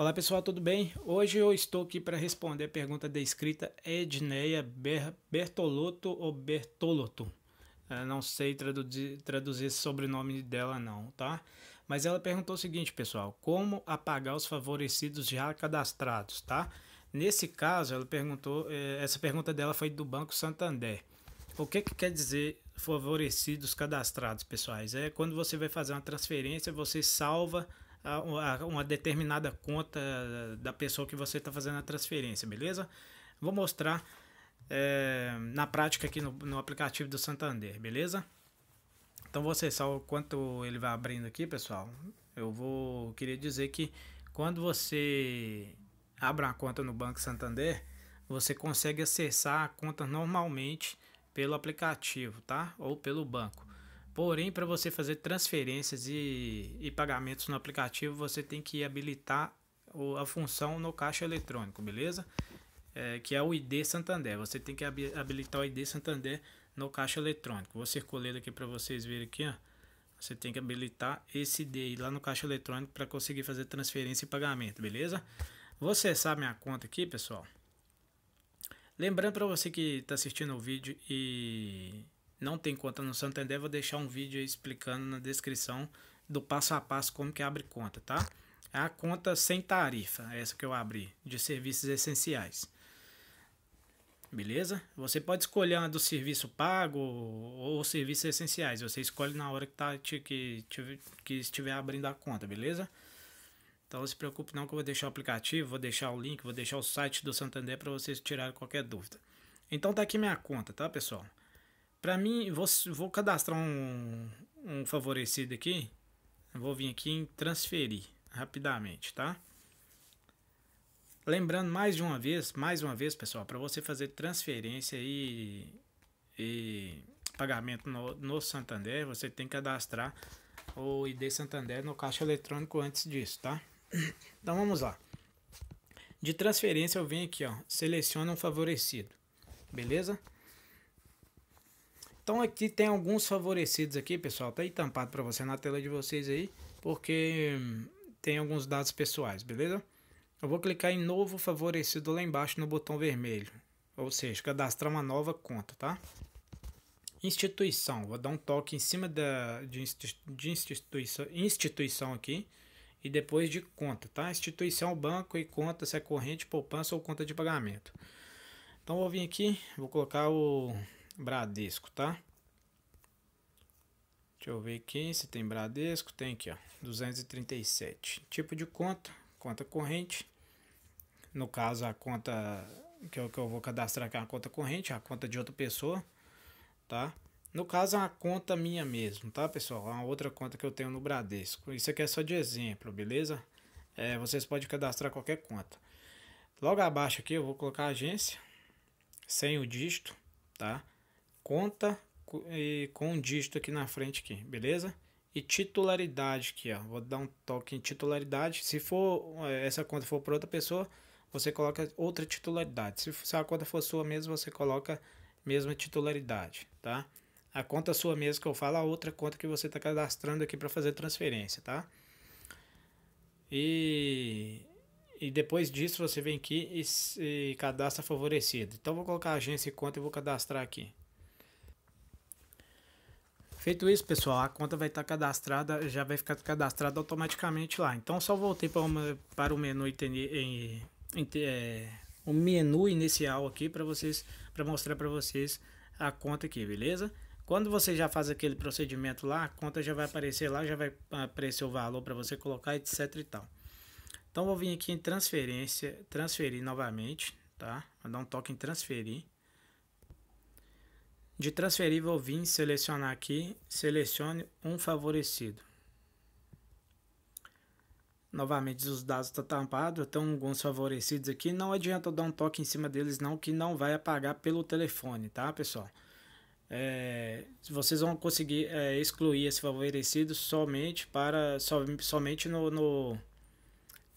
Olá pessoal, tudo bem? Hoje eu estou aqui para responder a pergunta da escrita Edneia Bertolotto ou Bertolotto. Eu não sei traduzir, traduzir esse sobrenome dela não, tá? Mas ela perguntou o seguinte, pessoal, como apagar os favorecidos já cadastrados, tá? Nesse caso, ela perguntou, é, essa pergunta dela foi do Banco Santander. O que, que quer dizer favorecidos cadastrados, pessoais? É quando você vai fazer uma transferência, você salva uma determinada conta da pessoa que você está fazendo a transferência, beleza? Vou mostrar é, na prática aqui no, no, aplicativo do Santander, beleza? Então você só quanto ele vai abrindo aqui, pessoal, eu vou queria dizer que quando você abre uma conta no Banco Santander, você consegue acessar a conta normalmente pelo aplicativo, tá? Ou pelo banco. Porém, para você fazer transferências e, e pagamentos no aplicativo, você tem que habilitar a função no caixa eletrônico, beleza? É, que é o ID Santander. Você tem que habilitar o ID Santander no caixa eletrônico. Vou circular aqui para vocês verem aqui, ó. Você tem que habilitar esse ID lá no caixa eletrônico para conseguir fazer transferência e pagamento, beleza? Vou acessar minha conta aqui, pessoal. Lembrando para você que está assistindo o vídeo e não tem conta no Santander, vou deixar um vídeo explicando na descrição do passo a passo como que abre conta, tá? É a conta sem tarifa, é essa que eu abri, de serviços essenciais. Beleza? Você pode escolher a do serviço pago ou, serviços essenciais. Você escolhe na hora que, tá, que, que estiver abrindo a conta, beleza? Então não se preocupe não que eu vou deixar o aplicativo, vou deixar o link, vou deixar o site do Santander para vocês tirarem qualquer dúvida. Então tá aqui minha conta, tá pessoal? Pra mim, vou, vou cadastrar um, um favorecido aqui. Vou vir aqui em transferir rapidamente, tá? Lembrando mais de uma vez, mais uma vez, pessoal, para você fazer transferência e, e pagamento no, no, Santander, você tem que cadastrar o ID Santander no caixa eletrônico antes disso, tá? Então vamos lá. De transferência eu venho aqui, ó, seleciona um favorecido, beleza? Então aqui tem alguns favorecidos aqui, pessoal. Tá aí tampado para você na tela de vocês aí, porque hum, tem alguns dados pessoais, beleza? Eu vou clicar em novo favorecido lá embaixo no botão vermelho. Ou seja, cadastrar uma nova conta, tá? Instituição. Vou dar um toque em cima da, de, de instituição, instituição aqui e depois de conta, tá? Instituição, banco e conta, se é corrente, poupança ou conta de pagamento. Então vou vir aqui, vou colocar o Bradesco, tá? Deixa eu ver aqui se tem Bradesco, tem aqui, ó, 237. Tipo de conta, conta corrente. No caso, a conta que eu, que eu vou cadastrar aqui é uma conta corrente, é a conta de outra pessoa, tá? No caso, é uma conta minha mesmo, tá, pessoal? É uma outra conta que eu tenho no Bradesco. Isso aqui é só de exemplo, beleza? É, vocês podem cadastrar qualquer conta. Logo abaixo aqui eu vou colocar agência, sem o dígito, tá? conta e com um dígito aqui na frente aqui, beleza? E titularidade aqui, ó. Vou dar um toque em titularidade. Se for eh, essa conta for para outra pessoa, você coloca outra titularidade. Se, se a conta for sua mesma, você coloca mesma titularidade, tá? A conta sua mesma que eu falo, a outra conta que você está cadastrando aqui para fazer transferência, tá? E, e depois disso você vem aqui e, e cadastra favorecido. Então vou colocar agência e conta e vou cadastrar aqui. Feito isso, pessoal, a conta vai estar tá cadastrada, já vai ficar cadastrada automaticamente lá. Então, só voltei para, o menu em, o é, menu inicial aqui para vocês, para mostrar para vocês a conta aqui, beleza? Quando você já faz aquele procedimento lá, a conta já vai aparecer lá, já vai aparecer o valor para você colocar, etc e tal. Então vou vir aqui em transferência, transferir novamente, tá? Vou dar um toque em transferir. De transferível vim selecionar aqui, selecione um favorecido. Novamente os dados estão tá tampados, estão alguns favorecidos aqui, não adianta eu dar um toque em cima deles não, que não vai apagar pelo telefone, tá pessoal? É, vocês vão conseguir é, excluir esse favorecido somente para so, somente no, no,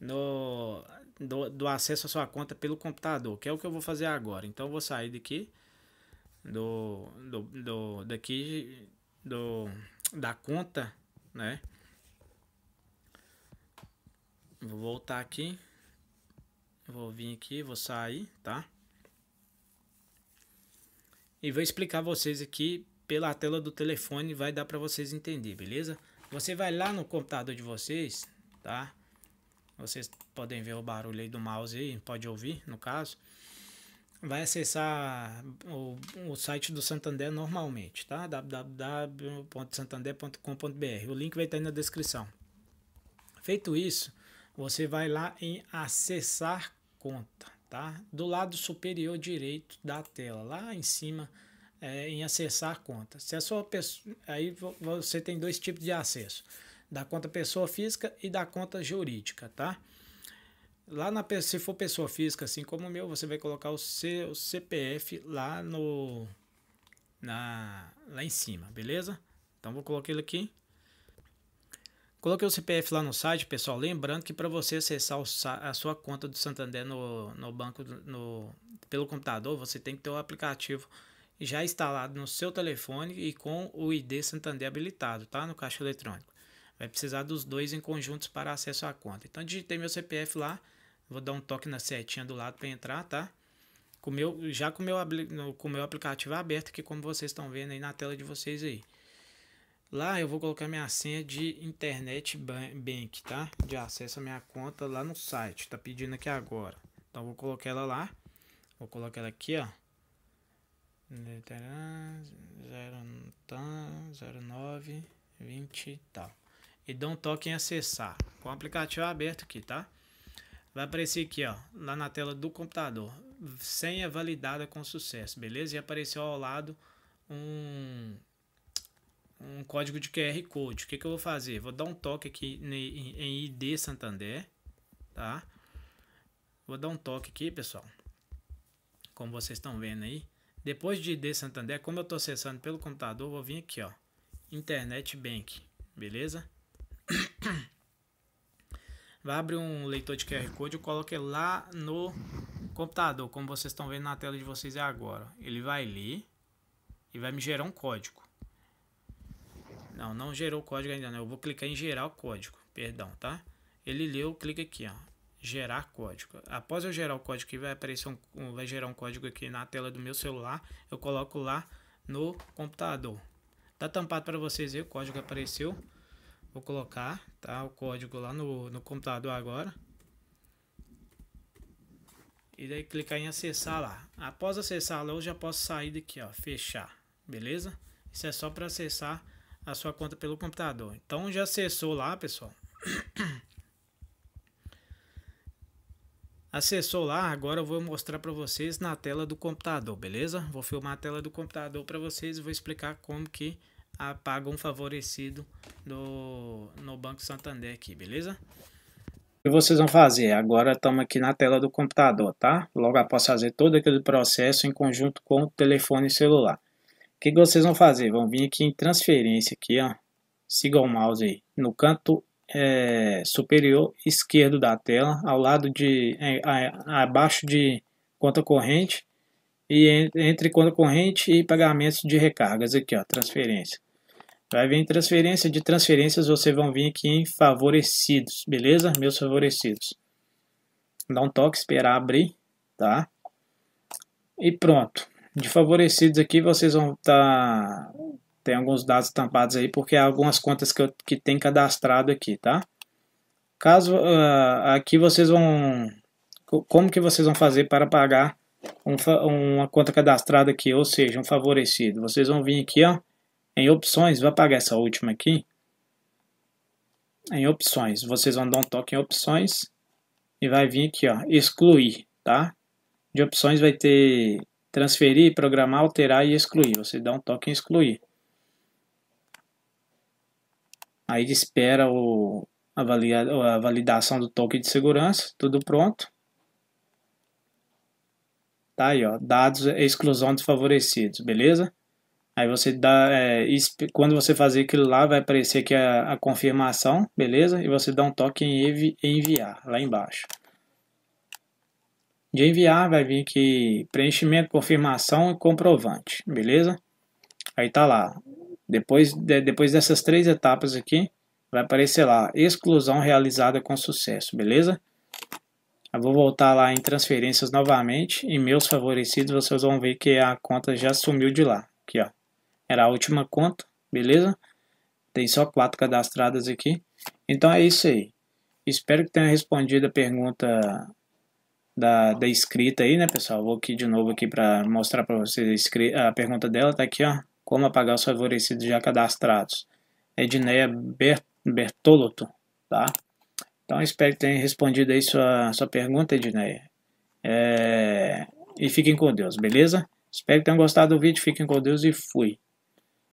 no do, do, acesso à sua conta pelo computador, que é o que eu vou fazer agora. Então eu vou sair daqui, do, do, do daqui do da conta, né? Vou voltar aqui. Vou vir aqui, vou sair, tá? E vou explicar vocês aqui pela tela do telefone, vai dar para vocês entender, beleza? Você vai lá no computador de vocês, tá? Vocês podem ver o barulho aí do mouse aí, pode ouvir, no caso vai acessar o, o site do Santander normalmente, tá? www.santander.com.br. O link vai estar aí na descrição. Feito isso, você vai lá em acessar conta, tá? Do lado superior direito da tela, lá em cima, é, em acessar conta. Se a sua pessoa, aí você tem dois tipos de acesso, da conta pessoa física e da conta jurídica, tá? Lá na, se for pessoa física, assim como o meu, você vai colocar o seu CPF lá no na lá em cima, beleza? Então vou colocar ele aqui. Coloquei o CPF lá no site, pessoal. Lembrando que para você acessar o, a sua conta do Santander no, no banco no, pelo computador, você tem que ter o aplicativo já instalado no seu telefone e com o ID Santander habilitado, tá? No caixa eletrônico. Vai precisar dos dois em conjuntos para acesso à conta. Então digitei meu CPF lá Vou dar um toque na setinha do lado para entrar, tá? Com meu, já com o meu, com meu aplicativo aberto aqui, como vocês estão vendo aí na tela de vocês aí. Lá eu vou colocar minha senha de internet bank, tá? De acesso à minha conta lá no site. Tá pedindo aqui agora. Então vou colocar ela lá. Vou colocar ela aqui, ó. 09 20 e tal. E dá um toque em acessar. Com o aplicativo aberto aqui, tá? Vai aparecer aqui, ó, lá na tela do computador. Senha validada com sucesso, beleza? E apareceu ao lado um, um código de QR Code. O que, que eu vou fazer? Vou dar um toque aqui em, ID Santander, tá? Vou dar um toque aqui, pessoal. Como vocês estão vendo aí. Depois de ID Santander, como eu estou acessando pelo computador, vou vir aqui, ó. Internet Bank, beleza? vai abrir um leitor de QR Code, eu coloquei lá no computador, como vocês estão vendo na tela de vocês agora. Ele vai ler e vai me gerar um código. Não, não gerou o código ainda, né? Eu vou clicar em gerar o código, perdão, tá? Ele leu, clica aqui, ó, gerar código. Após eu gerar o código aqui, vai aparecer um, um, vai gerar um código aqui na tela do meu celular. Eu coloco lá no computador. Tá tampado para vocês ver o código apareceu. Vou colocar, tá? O código lá no, no computador agora. E daí clicar em acessar lá. Após acessar lá, eu já posso sair daqui, ó. Fechar, beleza? Isso é só para acessar a sua conta pelo computador. Então já acessou lá, pessoal. Acessou lá, agora eu vou mostrar para vocês na tela do computador, beleza? Vou filmar a tela do computador para vocês e vou explicar como que a um favorecido do, no Banco Santander aqui, beleza? O que vocês vão fazer? Agora estamos aqui na tela do computador, tá? Logo após fazer todo aquele processo em conjunto com o telefone celular. O que, vocês vão fazer? Vão vir aqui em transferência, aqui, ó. Siga o mouse aí. No canto é, superior esquerdo da tela, ao lado de, é, abaixo de conta corrente, e entre conta corrente e pagamentos de recargas aqui, ó, transferência. Vai vir transferência de transferências, vocês vão vir aqui em favorecidos, beleza? Meus favorecidos. Dá um toque, esperar abrir, tá? E pronto. De favorecidos aqui, vocês vão estar... Tá... Tem alguns dados tampados aí, porque há algumas contas que, eu, que tem cadastrado aqui, tá? Caso uh, aqui vocês vão... Como que vocês vão fazer para pagar um, uma conta cadastrada aqui, ou seja, um favorecido? Vocês vão vir aqui, ó em opções, vou apagar essa última aqui. Em opções, vocês vão dar um toque em opções e vai vir aqui, ó, excluir, tá? De opções vai ter transferir, programar, alterar e excluir. Você dá um toque em excluir. Aí espera o, a, valia, a validação do token de segurança, tudo pronto. Tá aí, ó, dados exclusão desfavorecidos, beleza? Aí você dá, é, quando você fazer aquilo lá, vai aparecer aqui a, a, confirmação, beleza? E você dá um toque em enviar, lá embaixo. De enviar, vai vir aqui preenchimento, confirmação e comprovante, beleza? Aí tá lá. Depois, de, depois dessas três etapas aqui, vai aparecer lá, exclusão realizada com sucesso, beleza? Eu vou voltar lá em transferências novamente, e meus favorecidos, vocês vão ver que a conta já sumiu de lá, aqui ó. Era a última conta, beleza? Tem só quatro cadastradas aqui. Então é isso aí. Espero que tenha respondido a pergunta da, da escrita aí, né, pessoal? Vou aqui de novo aqui para mostrar para vocês a, pergunta dela. Tá aqui, ó. Como apagar os favorecidos já cadastrados. É Edneia Bert Bertoloto, tá? Então, espero que tenha respondido aí sua, sua pergunta, Edneia. É... E fiquem com Deus, beleza? Espero que tenham gostado do vídeo. Fiquem com Deus e fui.